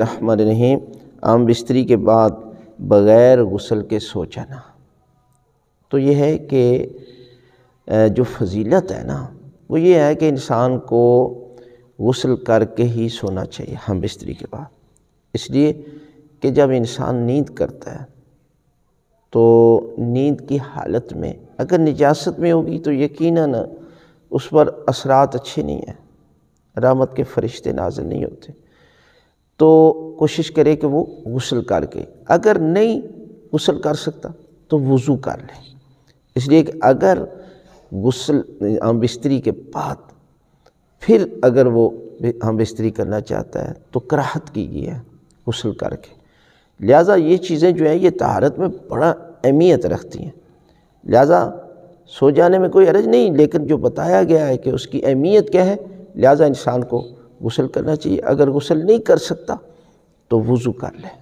रहमान आम बिस्तरी के बाद बग़ैर गसल के सो जाना तो यह है कि जो फजीलत है ना वो ये है कि इंसान को गसल करके ही सोना चाहिए हम बिस्तरी के बाद इसलिए कि जब इंसान नींद करता है तो नींद की हालत में अगर निजात में होगी तो यक़ीन उस पर असरात अच्छे नहीं हैं रामत के फरिश्ते नाजर नहीं होते तो कोशिश करे कि वो गसल कर के अगर नहीं गसल कर सकता तो वज़ू कर ले इसलिए कि अगर गसल हम बिस्तरी के बाद फिर अगर वो हम बिस्तरी करना चाहता है तो कराहत की गई है गसल करके लिहाजा ये चीज़ें जो हैं ये तहारत में बड़ा अहमियत रखती हैं लिहाजा सो जाने में कोई अरज नहीं लेकिन जो बताया गया है कि उसकी अहमियत क्या है लिहाजा इंसान को गुसल करना चाहिए अगर गुसल नहीं कर सकता तो वज़ू कर ले